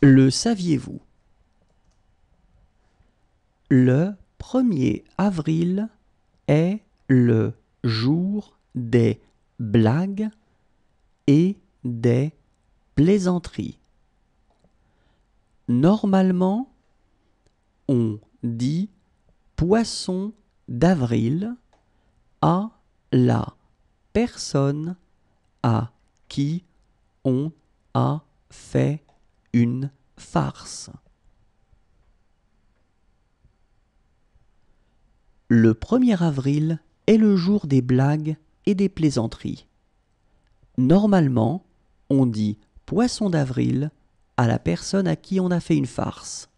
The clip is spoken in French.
Le saviez-vous Le 1er avril est le jour des blagues et des plaisanteries. Normalement, on dit poisson d'avril à la personne à qui on a fait une farce. Le 1er avril est le jour des blagues et des plaisanteries. Normalement, on dit poisson d'avril à la personne à qui on a fait une farce.